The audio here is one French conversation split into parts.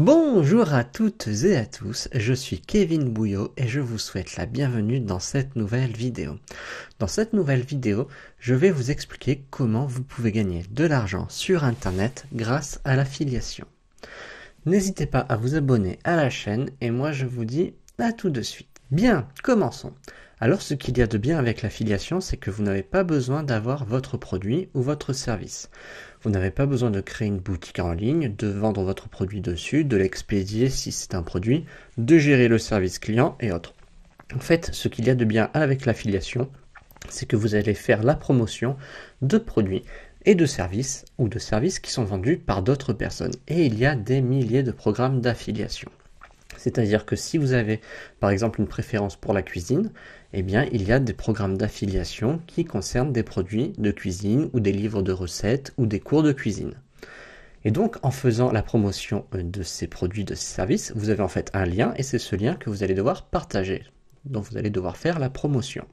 Bonjour à toutes et à tous, je suis Kevin Bouillot et je vous souhaite la bienvenue dans cette nouvelle vidéo. Dans cette nouvelle vidéo, je vais vous expliquer comment vous pouvez gagner de l'argent sur Internet grâce à l'affiliation. N'hésitez pas à vous abonner à la chaîne et moi je vous dis à tout de suite. Bien, commençons. Alors ce qu'il y a de bien avec l'affiliation, c'est que vous n'avez pas besoin d'avoir votre produit ou votre service. Vous n'avez pas besoin de créer une boutique en ligne, de vendre votre produit dessus, de l'expédier si c'est un produit, de gérer le service client et autres. En fait, ce qu'il y a de bien avec l'affiliation, c'est que vous allez faire la promotion de produits et de services ou de services qui sont vendus par d'autres personnes. Et il y a des milliers de programmes d'affiliation. C'est-à-dire que si vous avez par exemple une préférence pour la cuisine, eh bien il y a des programmes d'affiliation qui concernent des produits de cuisine ou des livres de recettes ou des cours de cuisine. Et donc en faisant la promotion euh, de ces produits, de ces services, vous avez en fait un lien et c'est ce lien que vous allez devoir partager, dont vous allez devoir faire la promotion.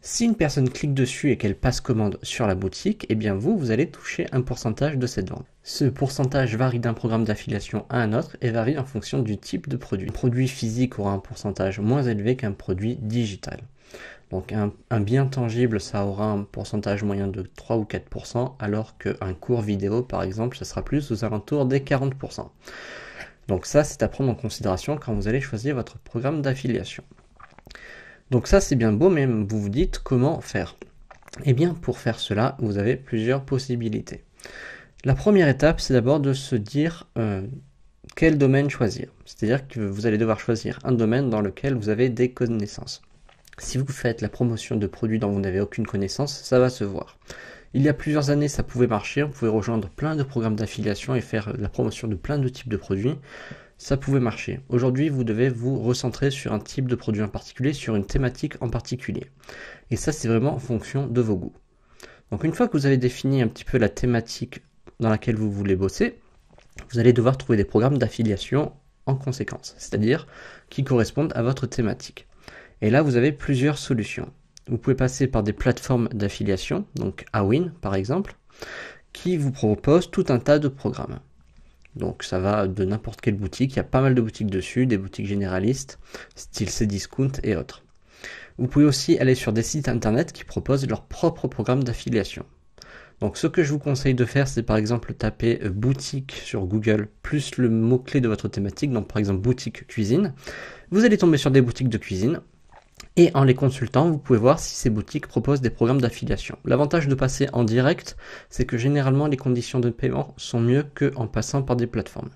Si une personne clique dessus et qu'elle passe commande sur la boutique, eh bien vous, vous allez toucher un pourcentage de cette vente. Ce pourcentage varie d'un programme d'affiliation à un autre et varie en fonction du type de produit. Un produit physique aura un pourcentage moins élevé qu'un produit digital. Donc un, bien tangible, ça aura un pourcentage moyen de 3 ou 4%, alors qu'un cours vidéo, par exemple, ça sera plus aux alentours des 40%. Donc ça, c'est à prendre en considération quand vous allez choisir votre programme d'affiliation. Donc ça c'est bien beau, mais vous vous dites comment faire Eh bien pour faire cela, vous avez plusieurs possibilités. La première étape, c'est d'abord de se dire euh, quel domaine choisir. C'est-à-dire que vous allez devoir choisir un domaine dans lequel vous avez des connaissances. Si vous faites la promotion de produits dont vous n'avez aucune connaissance, ça va se voir. Il y a plusieurs années, ça pouvait marcher. Vous pouvez rejoindre plein de programmes d'affiliation et faire euh, la promotion de plein de types de produits ça pouvait marcher. Aujourd'hui, vous devez vous recentrer sur un type de produit en particulier, sur une thématique en particulier. Et ça, c'est vraiment en fonction de vos goûts. Donc une fois que vous avez défini un petit peu la thématique dans laquelle vous voulez bosser, vous allez devoir trouver des programmes d'affiliation en conséquence, c'est-à-dire qui correspondent à votre thématique. Et là, vous avez plusieurs solutions. Vous pouvez passer par des plateformes d'affiliation, donc Awin par exemple, qui vous propose tout un tas de programmes. Donc ça va de n'importe quelle boutique, il y a pas mal de boutiques dessus, des boutiques généralistes, style Cdiscount et autres. Vous pouvez aussi aller sur des sites internet qui proposent leur propre programme d'affiliation. Donc ce que je vous conseille de faire, c'est par exemple taper euh, boutique sur Google plus le mot-clé de votre thématique, donc par exemple boutique cuisine. Vous allez tomber sur des boutiques de cuisine, et en les consultant, vous pouvez voir si ces boutiques proposent des programmes d'affiliation. L'avantage de passer en direct, c'est que généralement les conditions de paiement sont mieux qu'en passant par des plateformes.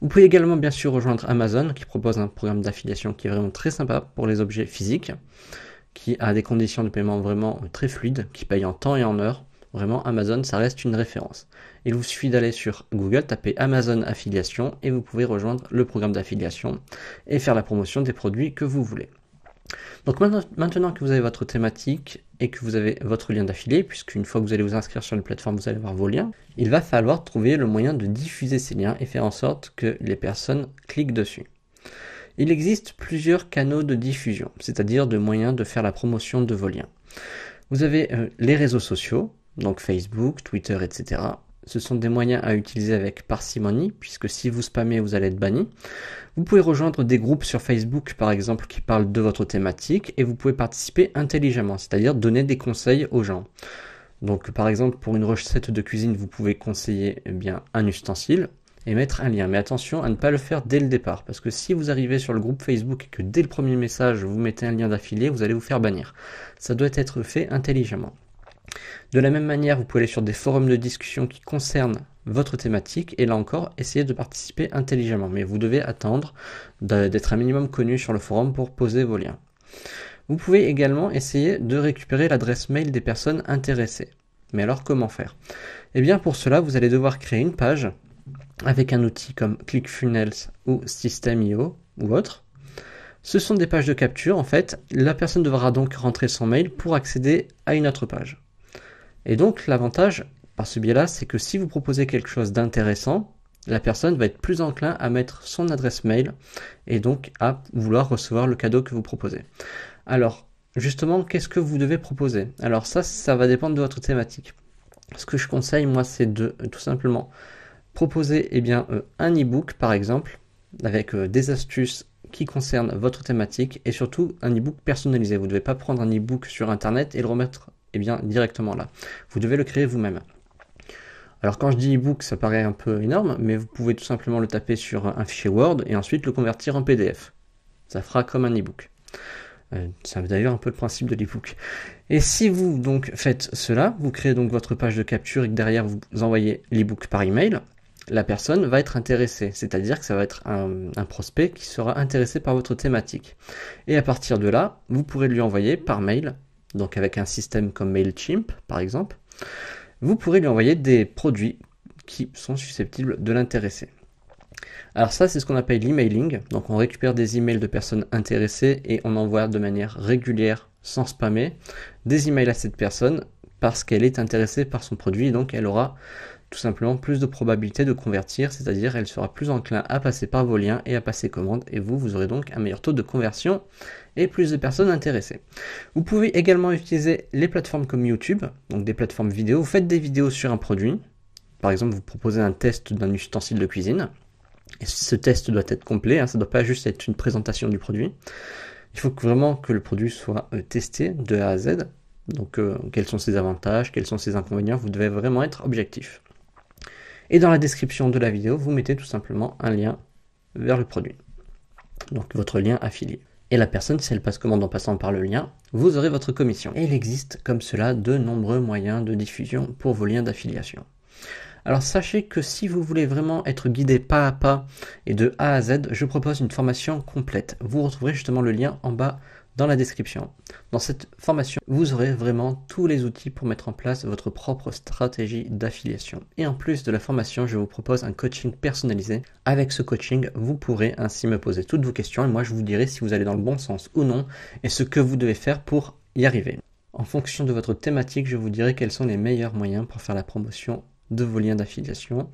Vous pouvez également bien sûr rejoindre Amazon qui propose un programme d'affiliation qui est vraiment très sympa pour les objets physiques, qui a des conditions de paiement vraiment très fluides, qui paye en temps et en heure. Vraiment, Amazon, ça reste une référence. Il vous suffit d'aller sur Google, taper Amazon affiliation et vous pouvez rejoindre le programme d'affiliation et faire la promotion des produits que vous voulez. Donc maintenant que vous avez votre thématique et que vous avez votre lien d'affilée, puisqu'une fois que vous allez vous inscrire sur une plateforme, vous allez avoir vos liens, il va falloir trouver le moyen de diffuser ces liens et faire en sorte que les personnes cliquent dessus. Il existe plusieurs canaux de diffusion, c'est-à-dire de moyens de faire la promotion de vos liens. Vous avez euh, les réseaux sociaux, donc Facebook, Twitter, etc. Ce sont des moyens à utiliser avec parcimonie, puisque si vous spammez, vous allez être banni. Vous pouvez rejoindre des groupes sur Facebook, par exemple, qui parlent de votre thématique, et vous pouvez participer intelligemment, c'est-à-dire donner des conseils aux gens. Donc, par exemple, pour une recette de cuisine, vous pouvez conseiller eh bien, un ustensile, et mettre un lien. Mais attention à ne pas le faire dès le départ, parce que si vous arrivez sur le groupe Facebook et que dès le premier message vous mettez un lien d'affilié, vous allez vous faire bannir. Ça doit être fait intelligemment. De la même manière, vous pouvez aller sur des forums de discussion qui concernent votre thématique et là encore, essayer de participer intelligemment. Mais vous devez attendre d'être un minimum connu sur le forum pour poser vos liens. Vous pouvez également essayer de récupérer l'adresse mail des personnes intéressées. Mais alors comment faire Eh bien pour cela, vous allez devoir créer une page avec un outil comme ClickFunnels ou System.io ou autre. Ce sont des pages de capture en fait. La personne devra donc rentrer son mail pour accéder à une autre page. Et donc l'avantage par ce biais-là, c'est que si vous proposez quelque chose d'intéressant, la personne va être plus enclin à mettre son adresse mail et donc à vouloir recevoir le cadeau que vous proposez. Alors, justement, qu'est-ce que vous devez proposer Alors ça, ça va dépendre de votre thématique. Ce que je conseille, moi, c'est de euh, tout simplement proposer eh bien, euh, un e-book, par exemple, avec euh, des astuces qui concernent votre thématique et surtout un e-book personnalisé. Vous ne devez pas prendre un e-book sur Internet et le remettre eh bien directement là. Vous devez le créer vous-même. Alors quand je dis ebook, ça paraît un peu énorme, mais vous pouvez tout simplement le taper sur un fichier Word et ensuite le convertir en PDF. Ça fera comme un ebook. Euh, ça veut d'ailleurs un peu le principe de l'ebook. Et si vous donc faites cela, vous créez donc votre page de capture et que derrière vous envoyez l'ebook par email, la personne va être intéressée, c'est-à-dire que ça va être un, un, prospect qui sera intéressé par votre thématique. Et à partir de là, vous pourrez lui envoyer par mail donc avec un système comme MailChimp par exemple, vous pourrez lui envoyer des produits qui sont susceptibles de l'intéresser. Alors ça, c'est ce qu'on appelle l'emailing. Donc on récupère des emails de personnes intéressées et on envoie de manière régulière, sans spammer, des emails à cette personne parce qu'elle est intéressée par son produit, donc elle aura tout simplement plus de probabilité de convertir, c'est-à-dire elle sera plus enclin à passer par vos liens et à passer commande, et vous, vous aurez donc un meilleur taux de conversion et plus de personnes intéressées. Vous pouvez également utiliser les plateformes comme YouTube, donc des plateformes vidéo, vous faites des vidéos sur un produit, par exemple vous proposez un test d'un ustensile de cuisine, ce test doit être complet, hein, ça ne doit pas juste être une présentation du produit, il faut vraiment que le produit soit euh, testé de A à Z, donc euh, quels sont ses avantages, quels sont ses inconvénients, vous devez vraiment être objectif. Et dans la description de la vidéo, vous mettez tout simplement un lien vers le produit. Donc votre lien affilié. Et la personne, si elle passe commande en passant par le lien, vous aurez votre commission. Et il existe comme cela de nombreux moyens de diffusion pour vos liens d'affiliation. Alors sachez que si vous voulez vraiment être guidé pas à pas et de A à Z, je propose une formation complète. Vous retrouverez justement le lien en bas dans la description. Dans cette formation, vous aurez vraiment tous les outils pour mettre en place votre propre stratégie d'affiliation. Et en plus de la formation, je vous propose un coaching personnalisé. Avec ce coaching, vous pourrez ainsi me poser toutes vos questions et moi je vous dirai si vous allez dans le bon sens ou non et ce que vous devez faire pour y arriver. En fonction de votre thématique, je vous dirai quels sont les meilleurs moyens pour faire la promotion de vos liens d'affiliation,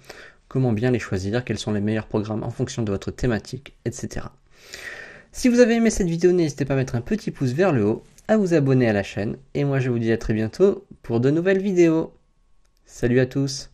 comment bien les choisir, quels sont les meilleurs programmes en fonction de votre thématique, etc. Si vous avez aimé cette vidéo, n'hésitez pas à mettre un petit pouce vers le haut, à vous abonner à la chaîne, et moi je vous dis à très bientôt pour de nouvelles vidéos. Salut à tous